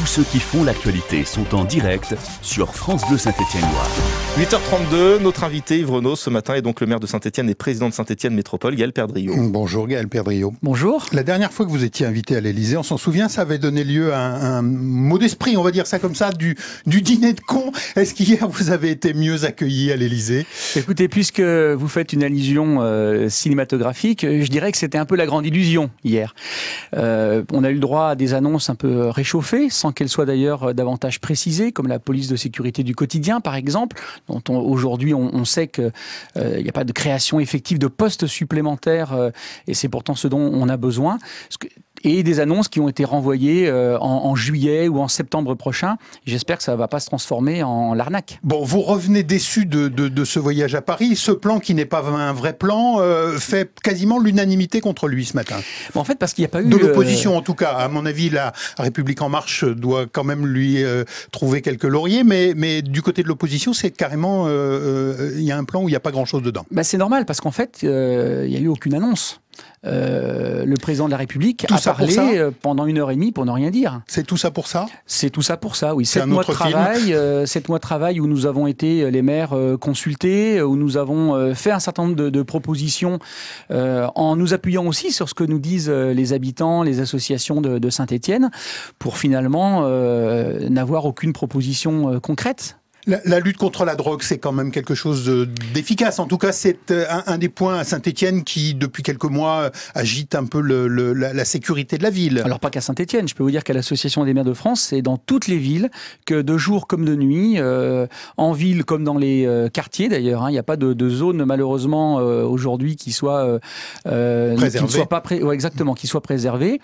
Tous ceux qui font l'actualité sont en direct sur France 2 Saint-Étienne-Loire. 8h32, notre invité Yves ce matin est donc le maire de Saint-Etienne et président de Saint-Etienne Métropole, Gaël Perdriau. Bonjour Gaël Perdriau. Bonjour. La dernière fois que vous étiez invité à l'Elysée, on s'en souvient, ça avait donné lieu à un, mot d'esprit, on va dire ça comme ça, du, du dîner de con. Est-ce qu'hier vous avez été mieux accueilli à l'Elysée Écoutez, puisque vous faites une allusion euh, cinématographique, je dirais que c'était un peu la grande illusion hier. Euh, on a eu le droit à des annonces un peu réchauffées, sans qu'elles soient d'ailleurs euh, davantage précisées, comme la police de sécurité du quotidien par exemple dont aujourd'hui on, on, sait qu'il euh, n'y a pas de création effective de postes supplémentaires euh, et c'est pourtant ce dont on a besoin et des annonces qui ont été renvoyées euh, en, en juillet ou en septembre prochain. J'espère que ça ne va pas se transformer en l'arnaque. Bon, vous revenez déçu de, de, de, ce voyage à Paris. Ce plan qui n'est pas un vrai plan euh, fait quasiment l'unanimité contre lui ce matin. en fait, parce qu'il n'y a pas eu... De l'opposition en tout cas. À mon avis, la République en marche doit quand même lui euh, trouver quelques lauriers, mais, mais du côté de l'opposition, c'est carrément... Il y a un plan où il n'y a pas grand-chose dedans. Bah, c'est normal parce qu'en fait, il n'y a eu aucune annonce. Euh, le président de la République a parlé euh, pendant une heure et demie pour ne rien dire. C'est tout ça pour ça C'est tout ça pour ça, oui. Euh, sept mois, de travail, travail où nous avons été les maires consultés, où nous avons fait un certain nombre de, propositions en nous appuyant aussi sur ce que nous disent les habitants, les associations de, de Saint-Étienne, pour finalement n'avoir aucune proposition concrète. La, lutte contre la drogue, c'est quand même quelque chose d'efficace. En tout cas, c'est euh, un, des points à saint etienne qui, depuis quelques mois, agite un peu la, sécurité de la ville. Alors pas qu'à saint etienne je peux vous dire qu'à l'Association des maires de France, c'est dans toutes les villes que de jour comme de nuit, euh, en ville comme dans les euh, quartiers d'ailleurs, hein, il n'y a pas de, zone malheureusement aujourd'hui qui soit soit pas exactement qui soit préservée.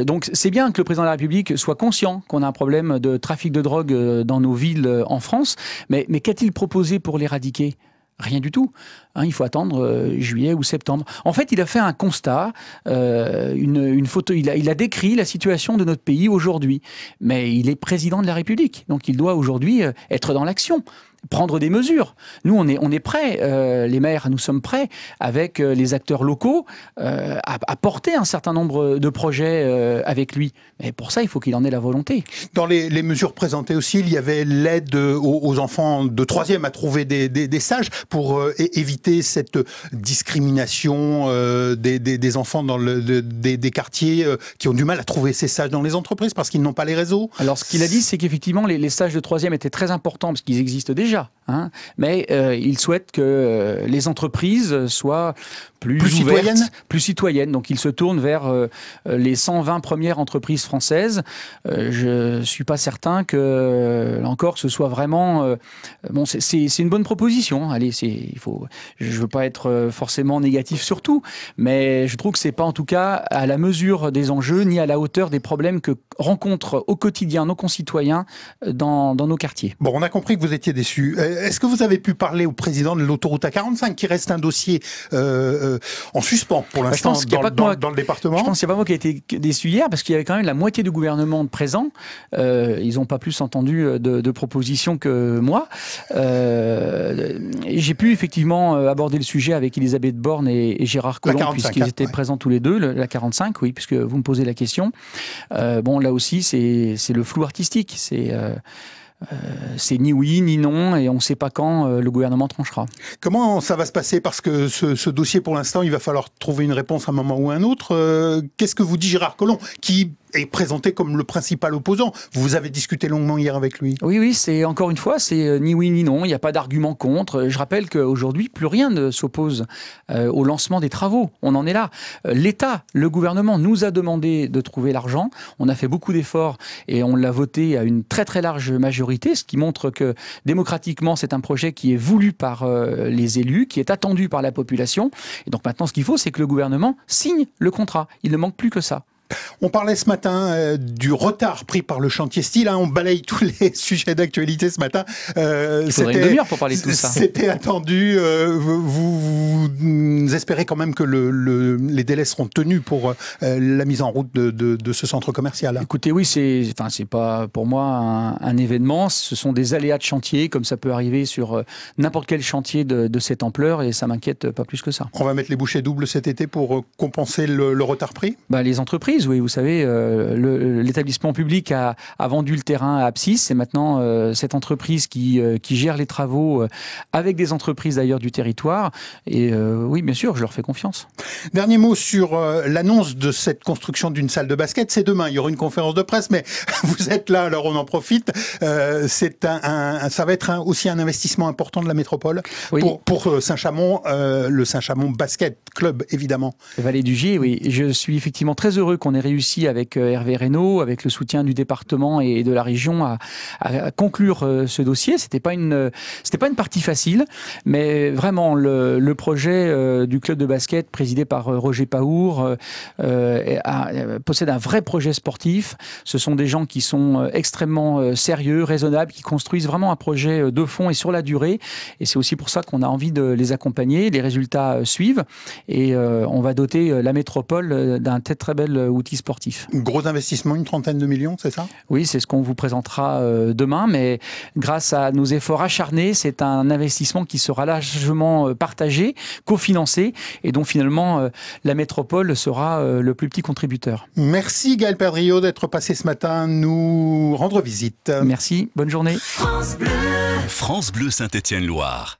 donc c'est bien que le président de la République soit conscient qu'on a un problème de trafic de drogue dans nos villes en France. Mais, qu'a-t-il proposé pour l'éradiquer Rien du tout. Hein, il faut attendre euh, juillet ou septembre. En fait, il a fait un constat, euh, une, photo. Il a, il a, décrit la situation de notre pays aujourd'hui. Mais il est président de la République, donc il doit aujourd'hui euh, être dans l'action prendre des mesures. Nous, on est, on est prêts, euh, les maires, nous sommes prêts, avec euh, les acteurs locaux, euh, à, porter un certain nombre de projets avec lui. Mais pour ça, il faut qu'il en ait la volonté. Dans les, mesures présentées aussi, il y avait l'aide aux, enfants de troisième à trouver des, des, sages pour éviter cette discrimination des, des, enfants dans le, des, quartiers qui ont du mal à trouver ces sages dans les entreprises parce qu'ils n'ont pas les réseaux. Alors, ce qu'il a dit, c'est qu'effectivement, les, les, stages de troisième étaient très importants parce qu'ils existent déjà Hein. mais euh, il souhaite que euh, les entreprises soient plus, plus citoyennes. plus citoyennes. Donc il se tourne vers euh, les 120 premières entreprises françaises. je ne suis pas certain que, encore, ce soit vraiment... bon, c'est une bonne proposition. Allez, il faut, je ne veux pas être forcément négatif sur tout, mais je trouve que ce n'est pas en tout cas à la mesure des enjeux ni à la hauteur des problèmes que rencontrent au quotidien nos concitoyens dans, dans nos quartiers. Bon, on a compris que vous étiez déçu euh, est-ce que vous avez pu parler au président de l'autoroute A45, qui reste un dossier euh, euh, en suspens pour bah, l'instant dans, le département Je pense qu'il pas moi qui ai été déçu hier, parce qu'il y avait quand même la moitié du gouvernement présent. ils n'ont pas plus entendu de, propositions que moi. J'ai pu effectivement aborder le sujet avec Elisabeth Borne et, Gérard Collomb, puisqu'ils hein, étaient présents tous les deux, la 45, oui, puisque vous me posez la question. bon, là aussi, c'est le flou artistique. C'est euh, c'est ni oui ni non et on ne sait pas quand euh, le gouvernement tranchera. Comment ça va se passer Parce que ce, dossier, pour l'instant, il va falloir trouver une réponse à un moment ou à un autre. Euh, qu'est-ce que vous dit Gérard Collomb, qui est présenté comme le principal opposant. Vous avez discuté longuement hier avec lui. Oui, oui, c'est encore une fois, c'est euh, ni oui ni non. Il n'y a pas d'argument contre. Je rappelle qu'aujourd'hui, plus rien ne s'oppose euh, au lancement des travaux. On en est là. Euh, L'État, le gouvernement nous a demandé de trouver l'argent. On a fait beaucoup d'efforts et on l'a voté à une très très large majorité, ce qui montre que démocratiquement, c'est un projet qui est voulu par les élus, qui est attendu par la population. Et donc maintenant, ce qu'il faut, c'est que le gouvernement signe le contrat. Il ne manque plus que ça. On parlait ce matin euh, du retard pris par le chantier style. Hein. on balaye tous les sujets d'actualité ce matin. Euh, Il pour parler de tout ça. C'était attendu. Euh, vous, espérez quand même que les délais seront tenus pour euh, la mise en route de, ce centre commercial. Écoutez, oui, c'est enfin c'est pas pour moi un, événement. Ce sont des aléas de chantier, comme ça peut arriver sur n'importe quel chantier de, cette ampleur, et ça m'inquiète pas plus que ça. On va mettre les bouchées doubles cet été pour compenser le, retard pris. Bah, les entreprises oui. Vous savez, euh, l'établissement public a, vendu le terrain à Apsis. C'est maintenant euh, cette entreprise qui, euh, qui, gère les travaux avec des entreprises d'ailleurs du territoire. Et oui, bien sûr, je leur fais confiance. Dernier mot sur l'annonce de cette construction d'une salle de basket. C'est demain. Il y aura une conférence de presse, mais vous êtes là, alors on en profite. C'est un, ça va être aussi un investissement important de la métropole pour, Saint-Chamond, le Saint-Chamond Basket Club, évidemment. Vallée du Gier, oui. Je suis effectivement très heureux qu'on on est réussi avec euh, Hervé Reynaud, avec le soutien du département et de la région à, conclure euh, ce dossier. C'était pas une, c'était pas une partie facile, mais vraiment le, projet euh, du club de basket présidé par Roger Paour possède un vrai projet sportif. Ce sont des gens qui sont extrêmement sérieux, raisonnables, qui construisent vraiment un projet de fond et sur la durée. Et c'est aussi pour ça qu'on a envie de les accompagner. Les résultats suivent et on va doter la métropole d'un très très bel outils sportifs. Gros investissement, une trentaine de millions, c'est ça Oui, c'est ce qu'on vous présentera euh, demain, mais grâce à nos efforts acharnés, c'est un investissement qui sera largement euh, partagé, cofinancé, et dont finalement euh, la métropole sera le plus petit contributeur. Merci Gaël d'être passé ce matin nous rendre visite. Merci, bonne journée. France bleue France Bleu Saint-Étienne-Loire.